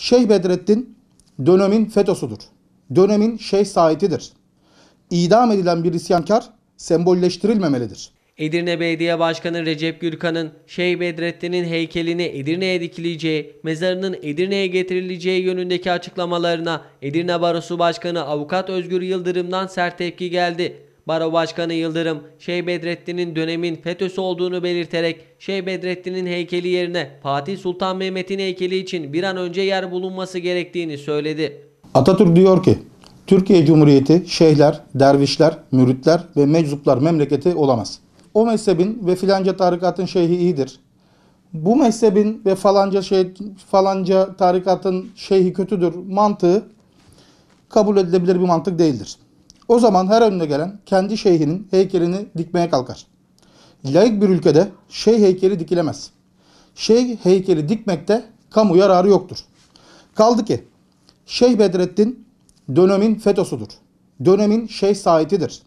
Şeyh Bedrettin dönemin fetosudur. Dönemin şeyh saitidir. İdam edilen bir isyankar sembolleştirilmemelidir. Edirne Belediye Başkanı Recep Gürkan'ın Şeyh Bedrettin'in heykelini Edirne'ye dikileceği, mezarının Edirne'ye getirileceği yönündeki açıklamalarına Edirne Barosu Başkanı Avukat Özgür Yıldırım'dan sert tepki geldi. Baro Başkanı Yıldırım, Şeyh Bedrettin'in dönemin FETÖ'sü olduğunu belirterek Şeyh Bedrettin'in heykeli yerine Fatih Sultan Mehmet'in heykeli için bir an önce yer bulunması gerektiğini söyledi. Atatürk diyor ki, Türkiye Cumhuriyeti şeyhler, dervişler, müritler ve meczuplar memleketi olamaz. O mezhebin ve filanca tarikatın şeyhi iyidir. Bu mezhebin ve falanca şey, falanca tarikatın şeyhi kötüdür mantığı kabul edilebilir bir mantık değildir. O zaman her önüne gelen kendi şeyhinin heykelini dikmeye kalkar. Layık bir ülkede şeyh heykeli dikilemez. Şeyh heykeli dikmekte kamu yararı yoktur. Kaldı ki Şeyh Bedrettin dönemin fetosudur. Dönemin şeyh saitidir.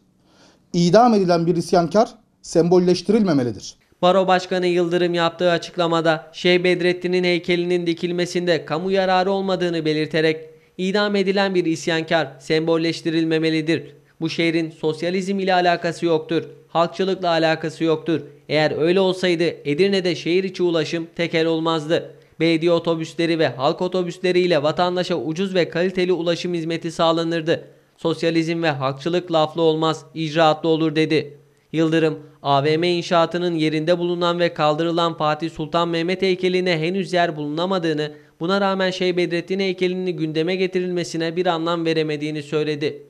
İdam edilen bir isyankar sembolleştirilmemelidir. Baro Başkanı Yıldırım yaptığı açıklamada Şeyh Bedrettin'in heykelinin dikilmesinde kamu yararı olmadığını belirterek İdam edilen bir isyankar sembolleştirilmemelidir. Bu şehrin sosyalizm ile alakası yoktur. Halkçılıkla alakası yoktur. Eğer öyle olsaydı Edirne'de şehir içi ulaşım tekel olmazdı. Belediye otobüsleri ve halk otobüsleriyle vatandaşa ucuz ve kaliteli ulaşım hizmeti sağlanırdı. Sosyalizm ve halkçılık laflı olmaz, icraatlı olur dedi. Yıldırım, AVM inşaatının yerinde bulunan ve kaldırılan Fatih Sultan Mehmet heykeline henüz yer bulunamadığını, Buna rağmen Şeyh Bedrettin heykelinin gündeme getirilmesine bir anlam veremediğini söyledi.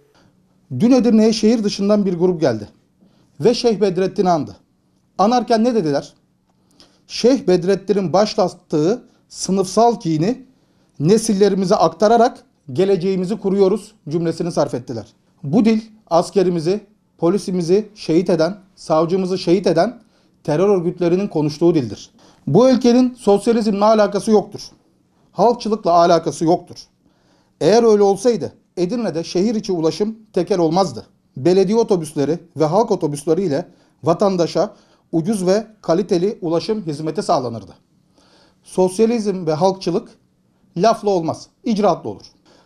Dün Edirne'ye şehir dışından bir grup geldi ve Şeyh Bedrettin andı. Anarken ne dediler? Şeyh Bedrettin'in başlattığı sınıfsal kini nesillerimize aktararak geleceğimizi kuruyoruz cümlesini sarf ettiler. Bu dil askerimizi, polisimizi şehit eden, savcımızı şehit eden terör örgütlerinin konuştuğu dildir. Bu ülkenin sosyalizmle alakası yoktur halkçılıkla alakası yoktur. Eğer öyle olsaydı Edirne'de şehir içi ulaşım tekel olmazdı. Belediye otobüsleri ve halk otobüsleri ile vatandaşa ucuz ve kaliteli ulaşım hizmeti sağlanırdı. Sosyalizm ve halkçılık lafla olmaz, icraatlı olur.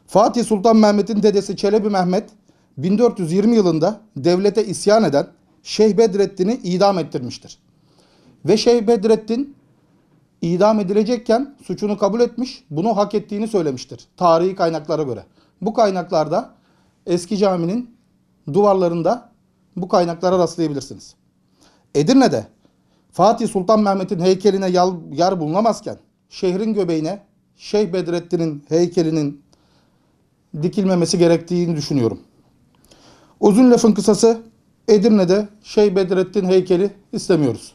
Fatih Sultan Mehmet'in dedesi Çelebi Mehmet 1420 yılında devlete isyan eden Şeyh Bedrettin'i idam ettirmiştir. Ve Şeyh Bedrettin idam edilecekken suçunu kabul etmiş, bunu hak ettiğini söylemiştir tarihi kaynaklara göre. Bu kaynaklarda eski caminin duvarlarında bu kaynaklara rastlayabilirsiniz. Edirne'de Fatih Sultan Mehmet'in heykeline yer bulunamazken şehrin göbeğine Şeyh Bedrettin'in heykelinin dikilmemesi gerektiğini düşünüyorum. Uzun lafın kısası Edirne'de Şeyh Bedrettin heykeli istemiyoruz.